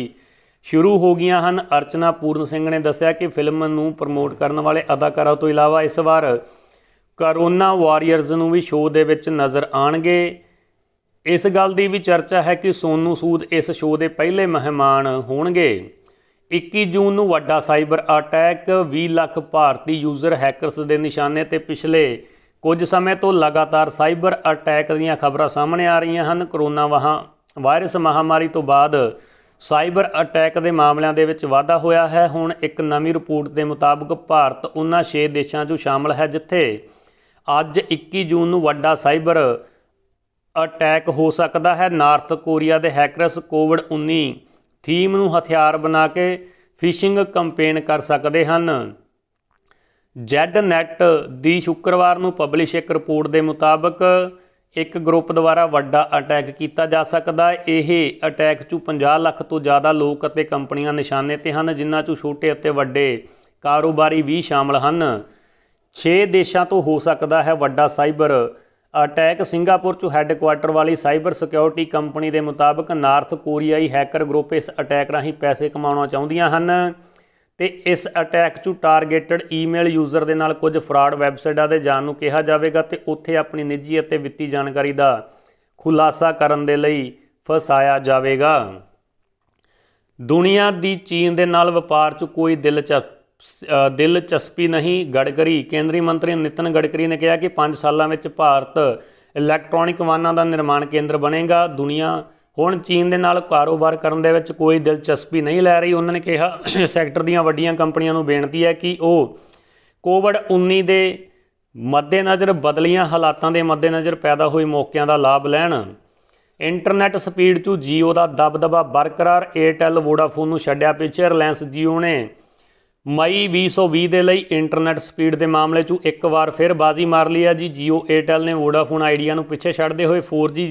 ਸ਼ੁਰੂ ਹੋ ਗਈਆਂ ਹਨ ਅਰਚਨਾ ਪੂਰਨ ਸਿੰਘ ਨੇ ਦੱਸਿਆ ਕਿ ਫਿਲਮ ਨੂੰ ਪ੍ਰਮੋਟ ਕਰਨ ਵਾਲੇ ਅਦਾਕਾਰਾਂ ਤੋਂ ਇਲਾਵਾ ਇਸ ਵਾਰ ਕਰੋਨਾ ਵਾਰੀਅਰਜ਼ ਨੂੰ ਵੀ ਸ਼ੋਅ ਦੇ ਵਿੱਚ ਨਜ਼ਰ ਆਣਗੇ ਇਸ ਗੱਲ ਦੀ ਵੀ ਚਰਚਾ ਹੈ ਕਿ ਸੋਨੂ ਸੂਦ ਇਸ ਸ਼ੋਅ ਦੇ ਪਹਿਲੇ ਮਹਿਮਾਨ ਹੋਣਗੇ 21 ਜੂਨ ਨੂੰ ਵੱਡਾ ਸਾਈਬਰ ਅਟੈਕ 20 ਲੱਖ ਭਾਰਤੀ ਯੂਜ਼ਰ ਹੈਕਰਸ ਦੇ ਨਿਸ਼ਾਨੇ ਤੇ ਪਿਛਲੇ ਕੁਝ ਸਮੇਂ ਤੋਂ ਲਗਾਤਾਰ ਸਾਈਬਰ ਅਟੈਕ ਦੀਆਂ ਖਬਰਾਂ ਸਾਹਮਣੇ ਆ ਰਹੀਆਂ ਹਨ ਕਰੋਨਾ ਵਾਇਰਸ ਮਹਾਮਾਰੀ ਤੋਂ ਬਾਅਦ ਸਾਈਬਰ ਅਟੈਕ ਦੇ ਮਾਮਲਿਆਂ ਦੇ ਵਿੱਚ ਵਾਧਾ ਹੋਇਆ ਹੈ ਹੁਣ ਇੱਕ ਨਵੀਂ ਰਿਪੋਰਟ ਦੇ ਮੁਤਾਬਕ ਭਾਰਤ ਉਹਨਾਂ 6 ਦੇਸ਼ਾਂ 'ਚੋਂ ਸ਼ਾਮਲ ਹੈ ਜਿੱਥੇ ਅੱਜ 21 ਜੂਨ ਨੂੰ ਵੱਡਾ ਸਾਈਬਰ ਅਟੈਕ ਹੋ ਸਕਦਾ ਹੈ ਨਾਰਥ ਕੋਰੀਆ ਦੇ ਹੈਕਰਸ ਕੋਵਿਡ-19 ਥੀਮ ਨੂੰ ਹਥਿਆਰ ਬਣਾ ਕੇ ਫਿਸ਼ਿੰਗ ਕੈਂਪੇਨ ਕਰ ਸਕਦੇ ਹਨ ਜ਼ੈਡ ਨੈਟ ਦੀ ਸ਼ੁੱਕਰਵਾਰ ਨੂੰ ਪਬਲਿਸ਼ ਇੱਕ ਰਿਪੋਰਟ ਦੇ ਮੁਤਾਬਕ ਇੱਕ ਗਰੁੱਪ ਦੁਆਰਾ ਵੱਡਾ ਅਟੈਕ ਕੀਤਾ ਜਾ ਸਕਦਾ ਹੈ ਇਹ ਅਟੈਕ ਚ 50 ਲੱਖ ਤੋਂ ਜ਼ਿਆਦਾ ਲੋਕ ਅਤੇ ਕੰਪਨੀਆਂ ਨਿਸ਼ਾਨੇ ਤੇ ਹਨ ਜਿਨ੍ਹਾਂ 'ਚੋਂ ਛੋਟੇ ਅਤੇ ਵੱਡੇ ਕਾਰੋਬਾਰੀ ਵੀ ਸ਼ਾਮਲ ਹਨ 6 ਦੇਸ਼ਾਂ ਤੋਂ ਹੋ ਸਕਦਾ ਹੈ ਵੱਡਾ ਸਾਈਬਰ ਅਟੈਕ ਸਿੰਗਾਪੁਰ 'ਚ ਹੈੱਡਕੁਆਰਟਰ ਵਾਲੀ ਸਾਈਬਰ ਸਿਕਿਉਰਿਟੀ ਕੰਪਨੀ ਦੇ ਮੁਤਾਬਕ ਨਾਰਥ ਕੋਰੀਆਈ ਹੈਕਰ ਗਰੁੱਪ ਇਸ ਅਟੈਕ ਰਾਹੀਂ ਪੈਸੇ ਕਮਾਉਣਾ ਚਾਹੁੰਦੀਆਂ ਹਨ ਤੇ ਇਸ ਅਟੈਕ ਚੂ ਟਾਰਗੇਟਡ ਈਮੇਲ ਯੂਜ਼ਰ ਦੇ ਨਾਲ ਕੁਝ ਫਰਾਡ ਵੈਬਸਾਈਟਾਂ ਦੇ ਜਾਣ ਨੂੰ ਕਿਹਾ ਜਾਵੇਗਾ ਤੇ ਉੱਥੇ ਆਪਣੀ ਨਿੱਜੀ ਅਤੇ ਵਿੱਤੀ ਜਾਣਕਾਰੀ ਦਾ ਖੁਲਾਸਾ ਕਰਨ ਦੇ ਲਈ ਫਸਾਇਆ ਜਾਵੇਗਾ ਦੁਨੀਆ ਦੀ ਚੀਨ ਦੇ ਨਾਲ ਵਪਾਰ 'ਚ ਕੋਈ ਦਿਲਚਸਪੀ ਨਹੀਂ ਗੜਕਰੀ ਕੇਂਦਰੀ ਮੰਤਰੀ ਨਿਤਨ ਗੜਕਰੀ ਨੇ ਕਿਹਾ ਕਿ 5 ਸਾਲਾਂ ਵਿੱਚ ਭਾਰਤ ਇਲੈਕਟ੍ਰੋਨਿਕ ਵਾਹਨਾਂ ਦਾ ਨਿਰਮਾਣ ਕੇਂਦਰ ਬਣੇਗਾ ਦੁਨੀਆ ਹੁਣ ਚੀਨ ਦੇ ਨਾਲ ਕਾਰੋਬਾਰ ਕਰਨ ਦੇ ਵਿੱਚ ਕੋਈ ਦਿਲਚਸਪੀ ਨਹੀਂ ਲੈ ਰਹੀ ਉਹਨਾਂ ਨੇ ਕਿਹਾ ਸੈਕਟਰ ਦੀਆਂ ਵੱਡੀਆਂ ਕੰਪਨੀਆਂ ਨੂੰ ਬੇਨਤੀ ਹੈ ਕਿ ਉਹ ਕੋਵਿਡ-19 ਦੇ ਮੱਦੇਨਜ਼ਰ ਬਦਲੀਆਂ ਹਾਲਾਤਾਂ ਦੇ ਮੱਦੇਨਜ਼ਰ ਪੈਦਾ ਹੋਏ ਮੌਕਿਆਂ ਦਾ ਲਾਭ ਲੈਣ ਇੰਟਰਨੈਟ ਸਪੀਡ ਤੋਂ Jio ਦਾ ਦਬਦਬਾ ਬਰਕਰਾਰ Airtel Vodafone ਨੂੰ ਛੱਡਿਆ ਪਿੱਛੇ Reliance Jio ਨੇ ਮਈ 2020 ਦੇ ਲਈ ਇੰਟਰਨੈਟ ਸਪੀਡ ਦੇ ਮਾਮਲੇ 'ਚ ਇੱਕ ਵਾਰ ਫਿਰ ਬਾਜ਼ੀ ਮਾਰ ਲਈ ਹੈ ਜੀ Jio Airtel ਨੇ Vodafone Idea ਨੂੰ ਪਿੱਛੇ ਛੱਡਦੇ ਹੋਏ 4G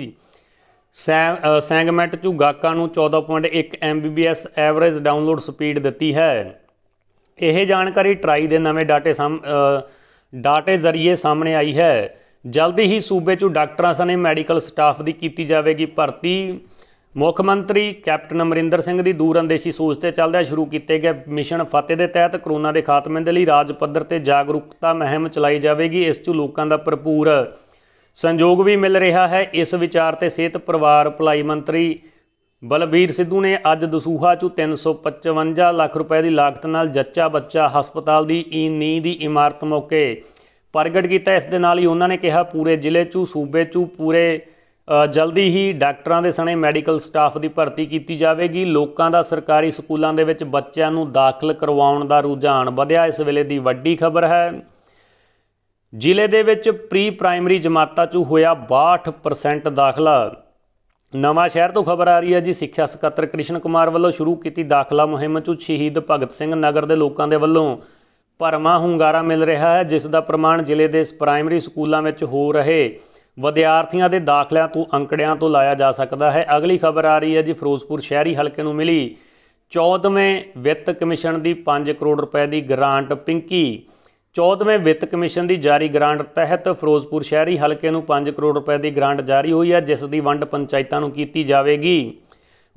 ਸੈਗਮੈਂਟ 'ਚ ਗਾਕਾਂ ਨੂੰ 14.1 Mbps ਐਵਰੇਜ ਡਾਊਨਲੋਡ ਸਪੀਡ ਦਿੱਤੀ ਹੈ ਇਹ ਜਾਣਕਾਰੀ ਟਰਾਈ ਦੇ ਨਵੇਂ ਡਾਟੇ ਡਾਟੇ ਜ਼ਰੀਏ ਸਾਹਮਣੇ ਆਈ ਹੈ ਜਲਦੀ ਹੀ ਸੂਬੇ 'ਚ ਡਾਕਟਰਾਂ ਸਣੇ ਮੈਡੀਕਲ ਸਟਾਫ ਦੀ ਕੀਤੀ ਜਾਵੇਗੀ ਭਰਤੀ ਮੁੱਖ ਮੰਤਰੀ ਕੈਪਟਨ ਅਮਰਿੰਦਰ ਸਿੰਘ ਦੀ ਦੂਰਅੰਦੇਸ਼ੀ ਸੋਚ ਤੇ ਚੱਲਦਿਆਂ ਸ਼ੁਰੂ ਕੀਤੇ ਗਏ ਮਿਸ਼ਨ ਫਤਿਹ ਦੇ ਤਹਿਤ ਕਰੋਨਾ ਦੇ ਖਾਤਮੇ ਦੇ ਲਈ ਰਾਜ ਪੱਧਰ ਤੇ ਜਾਗਰੂਕਤਾ ਮਹਿਮ ਚਲਾਈ ਜਾਵੇਗੀ ਇਸ 'ਚ ਲੋਕਾਂ ਦਾ ਭਰਪੂਰ ਸੰਯੋਗ ਵੀ ਮਿਲ ਰਿਹਾ ਹੈ ਇਸ ਵਿਚਾਰ ਤੇ ਸਿਹਤ ਪਰਿਵਾਰ ਭਲਾਈ ਮੰਤਰੀ ਬਲਬੀਰ ਸਿੱਧੂ ਨੇ ਅੱਜ ਦਸੂਹਾ ਚ 355 ਲੱਖ ਰੁਪਏ ਦੀ ਲਾਗਤ ਨਾਲ ਜੱਚਾ ਬੱਚਾ ਹਸਪਤਾਲ ਦੀ ਇਨੀ ਦੀ ਇਮਾਰਤ ਮੌਕੇ ਪ੍ਰਗਟ ਕੀਤਾ ਇਸ ਦੇ ਨਾਲ ਹੀ ਉਹਨਾਂ ਨੇ ਕਿਹਾ ਪੂਰੇ ਜ਼ਿਲ੍ਹੇ ਚੋਂ ਸੂਬੇ ਚੋਂ ਪੂਰੇ ਜਲਦੀ ਹੀ ਡਾਕਟਰਾਂ ਦੇ ਸਣੇ ਮੈਡੀਕਲ ਸਟਾਫ ਦੀ ਭਰਤੀ ਕੀਤੀ ਜਾਵੇਗੀ ਲੋਕਾਂ ਦਾ ਸਰਕਾਰੀ ਸਕੂਲਾਂ ਦੇ ਵਿੱਚ ਬੱਚਿਆਂ ਨੂੰ ਦਾਖਲ ਕਰਵਾਉਣ ਦਾ ਰੁਝਾਨ ਵਧਿਆ ਇਸ ਵੇਲੇ ਦੀ ਵੱਡੀ ਖਬਰ ਹੈ ਜ਼ਿਲ੍ਹੇ ਦੇ ਵਿੱਚ ਪ੍ਰੀ ਪ੍ਰਾਇਮਰੀ ਜਮਾਤਾਂ 'ਚ ਹੋਇਆ 62% ਦਾਖਲਾ ਨਵਾਂ ਸ਼ਹਿਰ ਤੋਂ ਖਬਰ ਆ ਰਹੀ ਹੈ ਜੀ ਸਿੱਖਿਆ ਸਕੱਤਰ ਕ੍ਰਿਸ਼ਨ ਕੁਮਾਰ ਵੱਲੋਂ ਸ਼ੁਰੂ ਕੀਤੀ ਦਾਖਲਾ ਮੁਹਿੰਮ 'ਚ ਸ਼ਹੀਦ ਭਗਤ ਸਿੰਘ ਨਗਰ ਦੇ ਲੋਕਾਂ ਦੇ ਵੱਲੋਂ ਪਰਮਾ ਹੁੰਗਾਰਾ ਮਿਲ ਰਿਹਾ ਹੈ ਜਿਸ ਦਾ ਪ੍ਰਮਾਣ ਜ਼ਿਲ੍ਹੇ ਦੇ ਪ੍ਰਾਇਮਰੀ ਸਕੂਲਾਂ ਵਿੱਚ ਹੋ ਰਹੇ ਵਿਦਿਆਰਥੀਆਂ ਦੇ ਦਾਖਲਿਆਂ ਤੋਂ ਅੰਕੜਿਆਂ ਤੋਂ ਲਾਇਆ ਜਾ ਸਕਦਾ ਹੈ ਅਗਲੀ ਖਬਰ ਆ ਰਹੀ ਹੈ ਜੀ ਫਿਰੋਜ਼ਪੁਰ ਸ਼ਹਿਰੀ ਹਲਕੇ ਨੂੰ ਮਿਲੀ 14ਵੇਂ ਵਿੱਤ ਕਮਿਸ਼ਨ ਦੀ 5 ਕਰੋੜ ਰੁਪਏ ਦੀ ਗ੍ਰਾਂਟ ਪਿੰਕੀ 14ਵੇਂ ਵਿੱਤ ਕਮਿਸ਼ਨ ਦੀ ਜਾਰੀ ਗ੍ਰਾਂਟ ਤਹਿਤ ਫਿਰੋਜ਼ਪੁਰ ਸ਼ਹਿਰੀ ਹਲਕੇ ਨੂੰ 5 ਕਰੋੜ ਰੁਪਏ ਦੀ ਗ੍ਰਾਂਟ ਜਾਰੀ ਹੋਈ ਹੈ ਜਿਸ ਦੀ ਵੰਡ ਪੰਚਾਇਤਾਂ ਨੂੰ ਕੀਤੀ ਜਾਵੇਗੀ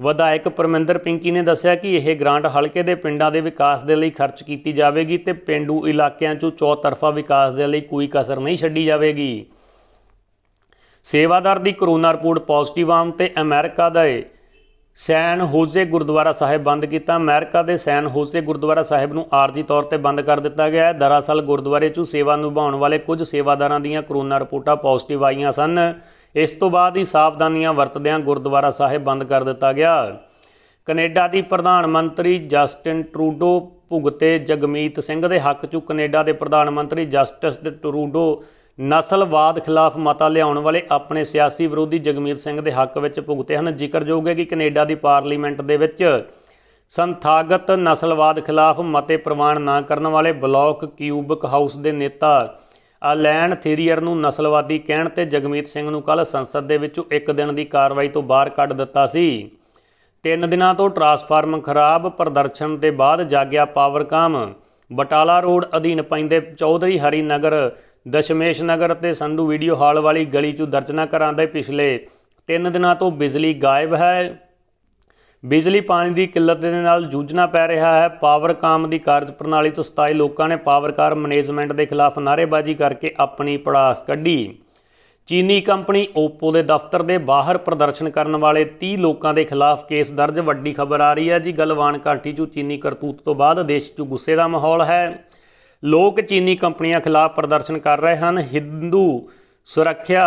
ਵਿਧਾਇਕ ਪਰਮਿੰਦਰ ਪਿੰਕੀ ਨੇ ਦੱਸਿਆ ਕਿ ਇਹ ਗ੍ਰਾਂਟ ਹਲਕੇ ਦੇ ਪਿੰਡਾਂ ਦੇ ਵਿਕਾਸ ਦੇ ਲਈ ਖਰਚ ਕੀਤੀ ਜਾਵੇਗੀ ਤੇ ਪਿੰਡੂ ਇਲਾਕਿਆਂ 'ਚੋਂ ਚੌਤਰਫਾ ਵਿਕਾਸ ਦੇ ਲਈ ਕੋਈ ਕਸਰ ਨਹੀਂ ਛੱਡੀ ਜਾਵੇਗੀ ਸੇਵਾਦਾਰ ਦੀ ਕਰੋਨਾ ਰਿਪੋਰਟ ਪੋਜ਼ਿਟਿਵ ਆਉਣ ਤੇ ਅਮਰੀਕਾ ਦਾ ਸੈਨ ਹੋਜ਼ੇ ਗੁਰਦੁਆਰਾ ਸਾਹਿਬ ਬੰਦ ਕੀਤਾ ਅਮਰੀਕਾ ਦੇ ਸੈਨ ਹੋਜ਼ੇ ਗੁਰਦੁਆਰਾ ਸਾਹਿਬ ਨੂੰ ਆਰਜੀ ਤੌਰ ਤੇ ਬੰਦ ਕਰ ਦਿੱਤਾ ਗਿਆ ਹੈ ਦਰਅਸਲ ਗੁਰਦੁਆਰੇ 'ਚ ਸੇਵਾ ਨਿਭਾਉਣ ਵਾਲੇ ਕੁਝ ਸੇਵਾਦਾਰਾਂ ਦੀਆਂ ਕਰੋਨਾ ਰਿਪੋਰਟਾਂ ਪੋਜ਼ਿਟਿਵ ਆਈਆਂ ਸਨ ਇਸ ਤੋਂ ਬਾਅਦ ਹੀ ਸਾਵਧਾਨੀਆਂ ਵਰਤਦਿਆਂ ਗੁਰਦੁਆਰਾ ਸਾਹਿਬ ਬੰਦ ਕਰ ਦਿੱਤਾ ਗਿਆ ਕੈਨੇਡਾ ਦੀ ਪ੍ਰਧਾਨ ਮੰਤਰੀ ਜਸਟਿਨ ਟਰੂਡੋ ਭੁਗਤੇ ਜਗਮੀਤ ਸਿੰਘ ਦੇ ਹੱਕ 'ਚ ਕੈਨੇਡਾ ਦੇ ਪ੍ਰਧਾਨ ਮੰਤਰੀ ਜਸਟਿਸ ਟਰੂਡੋ ਨਸਲਵਾਦ ਖਿਲਾਫ ਮਤਾ ਲਿਆਉਣ ਵਾਲੇ ਆਪਣੇ ਸਿਆਸੀ ਵਿਰੋਧੀ ਜਗਮੀਤ ਸਿੰਘ ਦੇ ਹੱਕ ਵਿੱਚ ਭੁਗਤੇ ਹਨ ਜ਼ਿਕਰਯੋਗ ਹੈ ਕਿ ਕੈਨੇਡਾ ਦੀ ਪਾਰਲੀਮੈਂਟ ਦੇ ਵਿੱਚ ਸੰਥਾਗਤ ਨਸਲਵਾਦ ਖਿਲਾਫ ਮਤੇ ਪ੍ਰਵਾਨ ਨਾ ਕਰਨ ਵਾਲੇ ਬਲੌਕ ਕਿਊਬਿਕ ਹਾਊਸ ਦੇ ਨੇਤਾ ਅਲੈਨ ਥੀਰੀਅਰ ਨੂੰ ਨਸਲਵਾਦੀ ਕਹਿਣ ਤੇ ਜਗਮੀਤ ਸਿੰਘ ਨੂੰ ਕੱਲ ਸੰਸਦ ਦੇ ਵਿੱਚੋਂ ਇੱਕ ਦਿਨ ਦੀ ਕਾਰਵਾਈ ਤੋਂ ਬਾਹਰ ਕੱਢ ਦਿੱਤਾ ਸੀ ਤਿੰਨ ਦਿਨਾਂ ਤੋਂ ਟਰਾਂਸਫਾਰਮ ਖਰਾਬ ਪ੍ਰਦਰਸ਼ਨ ਦੇ ਬਾਅਦ ਜਾਗਿਆ ਪਾਵਰਕਾਮ ਬਟਾਲਾ ਰੋਡ ਅਧੀਨ ਪੈਂਦੇ ਚੌਧਰੀ ਹਰੀ ਨਗਰ ਦਸ਼ਮੇਸ਼ ਨਗਰ ਤੇ ਸੰਧੂ ਵੀਡੀਓ ਹਾਲ ਵਾਲੀ ਗਲੀ 'ਚ ਦਰਜਨਾ ਘਰਾਂ ਦੇ ਪਿਛਲੇ 3 ਦਿਨਾਂ ਤੋਂ ਬਿਜਲੀ ਗਾਇਬ ਹੈ ਬਿਜਲੀ ਪਾਣੀ ਦੀ ਕਿੱਲਤ ਦੇ ਨਾਲ ਜੂਝਣਾ ਪੈ ਰਿਹਾ ਹੈ ਪਾਵਰ ਕਾਮ ਦੀ ਕਾਰਜ ਪ੍ਰਣਾਲੀ ਤੋਂ 27 ਲੋਕਾਂ ਨੇ ਪਾਵਰ ਕਾਰ ਮੈਨੇਜਮੈਂਟ ਦੇ ਖਿਲਾਫ ਨਾਰੇਬਾਜ਼ੀ ਕਰਕੇ ਆਪਣੀ ਪੜਾਸ ਕੱਢੀ ਚੀਨੀ ਕੰਪਨੀ ਓਪੋ ਦੇ ਦਫ਼ਤਰ ਦੇ ਬਾਹਰ ਪ੍ਰਦਰਸ਼ਨ ਕਰਨ ਵਾਲੇ 30 ਲੋਕਾਂ ਦੇ ਖਿਲਾਫ ਕੇਸ ਦਰਜ ਵੱਡੀ ਖਬਰ ਆ ਰਹੀ ਹੈ ਜੀ ਗਲਵਾਨ ਘਾਟੀ 'ਚ ਚੀਨੀ ਕਰਤੂਤ ਤੋਂ ਬਾਅਦ ਦੇਸ਼ 'ਚ ਗੁੱਸੇ ਦਾ ਮਾਹੌਲ ਹੈ ਲੋਕ ਚੀਨੀ ਕੰਪਨੀਆਂ ਖਿਲਾਫ ਪ੍ਰਦਰਸ਼ਨ ਕਰ ਰਹੇ ਹਨ ਹਿੰਦੂ ਸੁਰੱਖਿਆ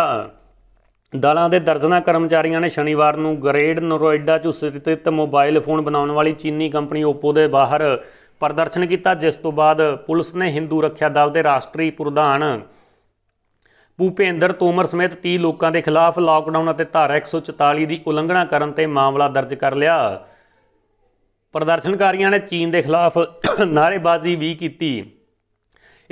ਦਲਾਂ ਦੇ ਦਰਜਨਾ ਕਰਮਚਾਰੀਆਂ ਨੇ ਸ਼ਨੀਵਾਰ ਨੂੰ ਗ੍ਰੇਡ ਨਰੋਇਡਾ 'ਚ ਸਥਿਤ ਮੋਬਾਈਲ ਫੋਨ ਬਣਾਉਣ ਵਾਲੀ ਚੀਨੀ ਕੰਪਨੀ Oppo ਦੇ ਬਾਹਰ ਪ੍ਰਦਰਸ਼ਨ ਕੀਤਾ ਜਿਸ ਤੋਂ ਬਾਅਦ ਪੁਲਿਸ ਨੇ ਹਿੰਦੂ ਰੱਖਿਆ ਦਲ ਦੇ ਰਾਸ਼ਟਰੀ ਪ੍ਰਧਾਨ ਭੂਪੇਂਦਰ ਤੋਮਰ ਸਮੇਤ 30 ਲੋਕਾਂ ਦੇ ਖਿਲਾਫ ਲਾਕਡਾਊਨ ਅਤੇ ਧਾਰਾ 144 ਦੀ ਉਲੰਘਣਾ ਕਰਨ ਤੇ ਮਾਮਲਾ ਦਰਜ ਕਰ ਲਿਆ ਪ੍ਰਦਰਸ਼ਨਕਾਰੀਆਂ ਨੇ ਚੀਨ ਦੇ ਖਿਲਾਫ ਨਾਰੇਬਾਜ਼ੀ ਵੀ ਕੀਤੀ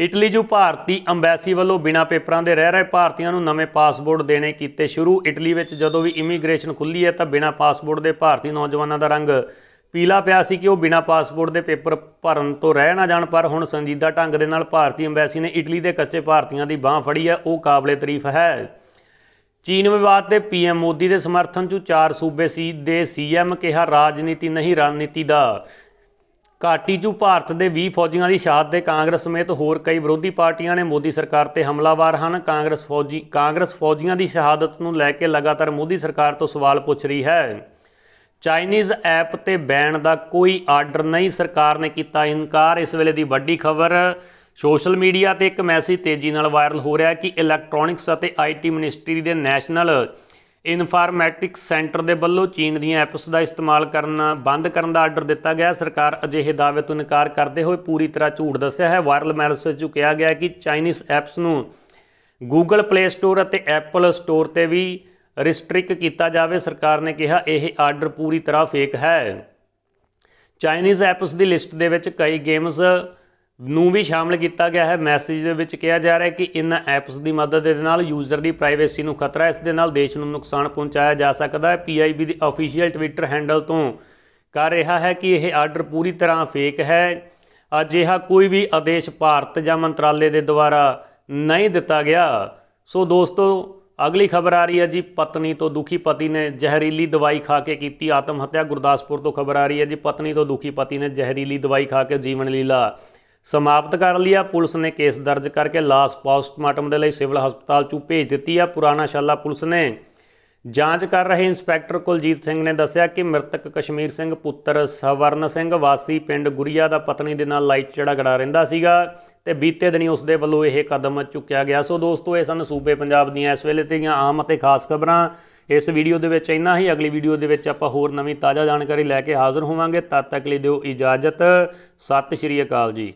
ਇਟਲੀ ਜੋ ਭਾਰਤੀ ਅੰਬੈਸੀ ਵੱਲੋਂ ਬਿਨਾਂ ਪੇਪਰਾਂ ਦੇ ਰਹਿ ਰਹੇ ਭਾਰਤੀਆਂ ਨੂੰ ਨਵੇਂ ਪਾਸਪੋਰਟ ਦੇਣੇ ਕੀਤੇ ਸ਼ੁਰੂ ਇਟਲੀ ਵਿੱਚ ਜਦੋਂ ਵੀ ਇਮੀਗ੍ਰੇਸ਼ਨ ਖੁੱਲੀ ਹੈ ਤਾਂ ਬਿਨਾਂ ਪਾਸਪੋਰਟ ਦੇ ਭਾਰਤੀ ਨੌਜਵਾਨਾਂ ਦਾ ਰੰਗ ਪੀਲਾ ਪਿਆ ਸੀ ਕਿ ਉਹ ਬਿਨਾਂ ਪਾਸਪੋਰਟ ਦੇ ਪੇਪਰ ਭਰਨ ਤੋਂ ਰਹਿ ਨਾ ਜਾਣ ਪਰ ਹੁਣ ਸੰਜੀਦਾ ਢੰਗ ਦੇ ਨਾਲ ਭਾਰਤੀ ਅੰਬੈਸੀ ਨੇ ਇਟਲੀ ਦੇ ਕੱਚੇ ਭਾਰਤੀਆਂ ਦੀ ਬਾਹ ਫੜੀ ਹੈ ਉਹ ਕਾਬਲੇ ਤਾਰੀਫ ਹੈ ਚੀਨ ਵਿਵਾਦ ਤੇ ਪੀਐਮ ਮੋਦੀ ਦੇ ਸਮਰਥਨ 'ਚ ਚਾਰ ਸੂਬੇ ਸੀ ਦੇ ਸੀਐਮ ਕਿਹਾ ਰਾਜਨੀਤੀ ਨਹੀਂ ਰਣਨੀਤੀ ਦਾ ਘਾਟੀ 'ਚੋਂ ਭਾਰਤ ਦੇ 20 ਫੌਜੀਆਂ ਦੀ ਸ਼ਹਾਦਤ ਦੇ ਕਾਂਗਰਸ ਸਮੇਤ ਹੋਰ ਕਈ ਵਿਰੋਧੀ ਪਾਰਟੀਆਂ ਨੇ ਮੋਦੀ ਸਰਕਾਰ ਤੇ ਹਮਲਾਵਾਰ ਹਨ ਕਾਂਗਰਸ ਫੌਜੀ ਕਾਂਗਰਸ ਫੌਜੀਆਂ ਦੀ ਸ਼ਹਾਦਤ ਨੂੰ ਲੈ ਕੇ ਲਗਾਤਾਰ ਮੋਦੀ ਸਰਕਾਰ ਤੋਂ ਸਵਾਲ ਪੁੱਛ ਰਹੀ ਹੈ ਚਾਈਨੀਜ਼ ਐਪ ਤੇ ਬੈਨ ਦਾ ਕੋਈ ਆਰਡਰ ਨਹੀਂ ਸਰਕਾਰ ਨੇ ਕੀਤਾ ਇਨਕਾਰ ਇਸ ਵੇਲੇ ਦੀ ਵੱਡੀ ਖਬਰ ਸੋਸ਼ਲ ਮੀਡੀਆ ਤੇ ਇੱਕ ਮੈਸੇਜ ਤੇਜ਼ੀ ਨਾਲ ਵਾਇਰਲ ਹੋ ਰਿਹਾ ਹੈ ਕਿ ਇਲੈਕਟ੍ਰੋਨਿਕਸ ਅਤੇ ਆਈਟੀ ਮਿਨਿਸਟਰੀ ਦੇ ਨੈਸ਼ਨਲ ਇਨਫਾਰਮੈਟਿਕਸ ਸੈਂਟਰ ਦੇ ਵੱਲੋਂ ਚੀਨ ਦੀਆਂ ਐਪਸ ਦਾ ਇਸਤੇਮਾਲ ਕਰਨਾ ਬੰਦ ਕਰਨ ਦਾ ਆਰਡਰ ਦਿੱਤਾ ਗਿਆ ਸਰਕਾਰ ਅਜਿਹੇ ਦਾਅਵੇ ਤੋਂ ਇਨਕਾਰ ਕਰਦੇ ਹੋਏ ਪੂਰੀ ਤਰ੍ਹਾਂ ਝੂਠ ਦੱਸਿਆ ਹੈ ਵਾਇਰਲ ਮੈਲਸ ਜੋ ਕਿਹਾ ਗਿਆ ਕਿ ਚਾਈਨੀਜ਼ ਐਪਸ ਨੂੰ Google Play Store ਅਤੇ Apple Store ਤੇ ਵੀ ਰਿਸਟ੍ਰਿਕ ਕੀਤਾ ਜਾਵੇ ਸਰਕਾਰ ਨੇ ਕਿਹਾ ਇਹ ਆਰਡਰ ਪੂਰੀ ਤਰ੍ਹਾਂ ਫੇਕ ਹੈ ਚਾਈਨੀਜ਼ ਐਪਸ ਦੀ ਲਿਸਟ ਦੇ ਵਿੱਚ ਕਈ ਗੇਮਸ ਨੂੰ ਵੀ ਸ਼ਾਮਲ ਕੀਤਾ ਗਿਆ ਹੈ ਮੈਸੇਜ ਦੇ ਵਿੱਚ ਕਿਹਾ ਜਾ ਰਿਹਾ ਹੈ ਕਿ ਇਨ ਐਪਸ ਦੀ ਮਦਦ ਦੇ ਨਾਲ ਯੂਜ਼ਰ ਦੀ ਪ੍ਰਾਈਵੇਸੀ ਨੂੰ ਖਤਰਾ ਹੈ ਇਸ ਦੇ ਨਾਲ ਦੇਸ਼ ਨੂੰ ਨੁਕਸਾਨ ਪਹੁੰਚਾਇਆ ਜਾ ਸਕਦਾ ਹੈ ਪੀਆਈਬੀ ਦੀ ਅਫੀਸ਼ੀਅਲ ਟਵਿੱਟਰ ਹੈਂਡਲ ਤੋਂ ਕਰ ਰਿਹਾ ਹੈ ਕਿ ਇਹ ਆਰਡਰ ਪੂਰੀ ਤਰ੍ਹਾਂ ਫੇਕ ਹੈ ਅਜਿਹਾ ਕੋਈ ਵੀ ਆਦੇਸ਼ ਭਾਰਤ ਜਾਂ ਮੰਤਰਾਲੇ ਦੇ ਦੁਆਰਾ ਨਹੀਂ ਦਿੱਤਾ ਗਿਆ ਸੋ ਦੋਸਤੋ ਅਗਲੀ ਖਬਰ ਆ ਰਹੀ ਹੈ ਜੀ ਪਤਨੀ ਤੋਂ ਦੁਖੀ ਪਤੀ ਨੇ ਜ਼ਹਿਰੀਲੀ ਦਵਾਈ ਖਾ ਕੇ ਕੀਤੀ ਆਤਮ ਹੱਤਿਆ ਗੁਰਦਾਸਪੁਰ ਤੋਂ ਖਬਰ ਆ ਰਹੀ ਹੈ ਜੀ ਪਤਨੀ ਤੋਂ ਦੁਖੀ ਪਤੀ ਨੇ ਜ਼ਹਿਰੀਲੀ ਦਵਾਈ ਖਾ ਕੇ ਜੀਵਨ ਲੀਲਾ ਸਮਾਪਤ ਕਰ ਲਿਆ ਪੁਲਿਸ ਨੇ ਕੇਸ ਦਰਜ ਕਰਕੇ ਲਾਸ਼ ਪੋਸਟਮਾਰਟਮ ਦੇ ਲਈ ਸਿਵਲ ਹਸਪਤਾਲ ਚੋਂ ਭੇਜ ਦਿੱਤੀ ਆ ਪੁਰਾਣਾ ਸ਼ਾਲਾ ਪੁਲਿਸ ਨੇ ਜਾਂਚ ਕਰ ਰਹੇ ਇੰਸਪੈਕਟਰ ਕੁਲਜੀਤ ਸਿੰਘ ਨੇ ਦੱਸਿਆ ਕਿ ਮ੍ਰਿਤਕ ਕਸ਼ਮੀਰ ਸਿੰਘ ਪੁੱਤਰ ਸਵਰਨ ਸਿੰਘ ਵਾਸੀ ਪਿੰਡ ਗੁਰੀਆ ਦਾ ਪਤਨੀ ਦੇ ਨਾਲ ਲਾਈਟ ਝੜਗੜਾ ਰਹਿੰਦਾ ਸੀਗਾ ਤੇ ਬੀਤੇ ਦਿਨੀ ਉਸ ਦੇ ਵੱਲੋਂ ਇਹ ਕਦਮ ਚੁੱਕਿਆ ਗਿਆ ਸੋ ਦੋਸਤੋ ਇਹ ਸਨ ਸੂਬੇ ਪੰਜਾਬ ਦੀਆਂ ਇਸ ਵੇਲੇ ਦੀਆਂ ਆਮ ਅਤੇ ਖਾਸ ਖਬਰਾਂ ਇਸ ਵੀਡੀਓ ਦੇ ਵਿੱਚ ਇੰਨਾ ਹੀ ਅਗਲੀ ਵੀਡੀਓ ਦੇ ਵਿੱਚ ਆਪਾਂ ਹੋਰ ਨਵੀਂ ਤਾਜ਼ਾ ਜਾਣਕਾਰੀ ਲੈ ਕੇ ਹਾਜ਼ਰ ਹੋਵਾਂਗੇ ਤਦ ਤੱਕ ਲਈ ਦਿਓ ਇਜਾਜ਼ਤ ਸਤਿ ਸ਼੍ਰੀ ਅਕਾਲ ਜੀ